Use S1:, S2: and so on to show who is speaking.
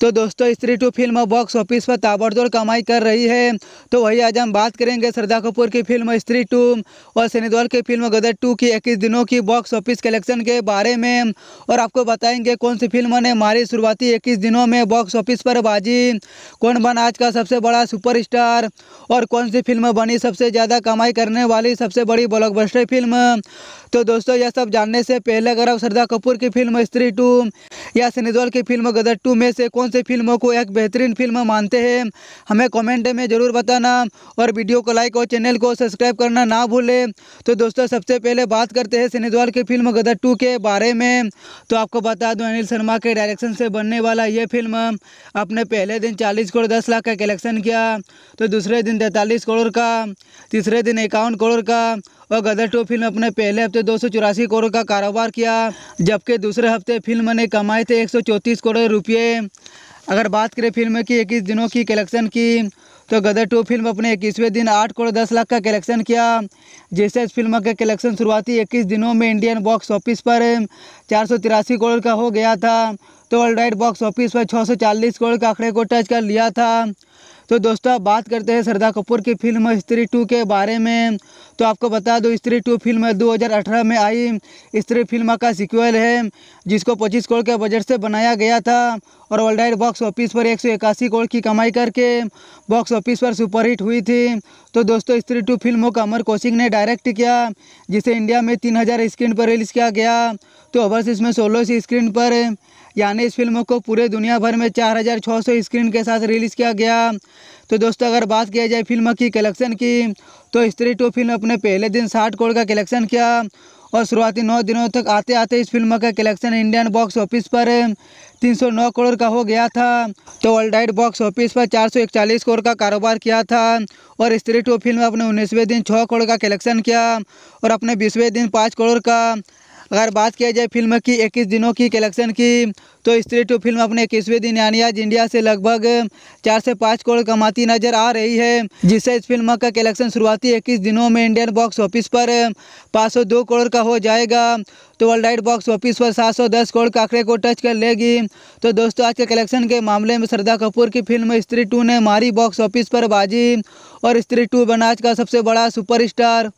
S1: तो दोस्तों स्त्री टू फिल्म बॉक्स ऑफिस पर ताबड़तोड़ कमाई कर रही है तो वही आज हम बात करेंगे श्रद्धा कपूर की फिल्म स्त्री टू और सनीदौल की फिल्म गदर टू की इक्कीस दिनों की बॉक्स ऑफिस कलेक्शन के बारे में और आपको बताएंगे कौन सी फिल्म ने मारी शुरुआती इक्कीस दिनों में बॉक्स ऑफिस पर बाजी कौन बना आज का सबसे बड़ा सुपर और कौन सी फिल्म बनी सबसे ज़्यादा कमाई करने वाली सबसे बड़ी ब्लॉकबस्टर फिल्म तो दोस्तों यह सब जानने से पहले अगर आप श्रद्धा कपूर की फिल्म स्त्री टू या सनीदौल की फिल्म गदर टू में से कौन से फिल्मों को एक बेहतरीन फिल्म मानते हैं हमें कमेंट में ज़रूर बताना और वीडियो को लाइक और चैनल को सब्सक्राइब करना ना भूलें तो दोस्तों सबसे पहले बात करते हैं सनीदौल की फिल्म गदर टू के बारे में तो आपको बता दूँ अनिल शर्मा के डायरेक्शन से बनने वाला ये फिल्म अपने पहले दिन चालीस करोड़ दस लाख का कलेक्शन किया तो दूसरे दिन तैंतालीस करोड़ का तीसरे दिन इक्यावन करोड़ का और गदर टू फिल्म अपने पहले हफ्ते दो करोड़ का कारोबार किया जबकि दूसरे हफ्ते फिल्म ने कमाए थे एक करोड़ रुपये अगर बात करें फिल्म की इक्कीस दिनों की कलेक्शन की तो गदर टू फिल्म अपने इक्कीसवें दिन आठ करोड़ दस लाख का कलेक्शन किया जिससे इस फिल्म का कलेक्शन शुरुआती इक्कीस दिनों में इंडियन बॉक्स ऑफिस पर चार सौ तिरासी करोड़ का हो गया था तो वर्ल्ड वाइड बॉक्स ऑफिस पर छः सौ चालीस करोड़ का आंकड़े को टच कर लिया था तो दोस्तों आप बात करते हैं श्रद्धा कपूर की फिल्म स्त्री टू के बारे में तो आपको बता दो स्त्री टू फिल्म 2018 में आई स्त्री फिल्म का सिक्वल है जिसको 25 करोड़ के बजट से बनाया गया था और वर्ल्डाइड बॉक्स ऑफिस पर एक करोड़ की कमाई करके बॉक्स ऑफिस पर सुपरहिट हुई थी तो दोस्तों स्त्री टू फिल्म को अमर कौशिक ने डायरेक्ट किया जिसे इंडिया में तीन हज़ार स्क्रीन पर रिलीज़ किया गया तो ओवरसीज में सोलह सी स्क्रीन पर यानी इस फिल्म को पूरे दुनिया भर में चार हज़ार छः सौ स्क्रीन के साथ रिलीज़ किया गया तो दोस्तों अगर बात किया जाए फिल्म की कलेक्शन की तो स्त्री टू फिल्म अपने पहले दिन साठ करोड़ का कलेक्शन किया और शुरुआती नौ दिनों तक आते आते इस फिल्म का कलेक्शन इंडियन बॉक्स ऑफिस पर 309 करोड़ का हो गया था तो वर्ल्ड बॉक्स ऑफिस पर 441 करोड़ का कारोबार किया था और स्त्री टू फिल्म अपने उन्नीसवें दिन छः करोड़ का कलेक्शन किया और अपने बीसवें दिन पाँच करोड़ का अगर बात किया जाए फिल्म की इक्कीस दिनों की कलेक्शन की तो स्त्री टू फिल्म अपने इक्कीसवें दिन यानी आज इंडिया से लगभग चार से पाँच करोड़ कमाती नजर आ रही है जिससे इस फिल्म का कलेक्शन शुरुआती इक्कीस दिनों में इंडियन बॉक्स ऑफिस पर पाँच सौ दो करोड़ का हो जाएगा तो वर्ल्ड वाइड बॉक्स ऑफिस पर सात सौ दस करोड़ का आंकड़े को टच कर लेगी तो दोस्तों आज के कलेक्शन के मामले में श्रद्धा कपूर की फिल्म स्त्री टू ने मारी बॉक्स ऑफिस पर बाजी और स्त्री टू बना आज का सबसे बड़ा सुपरस्टार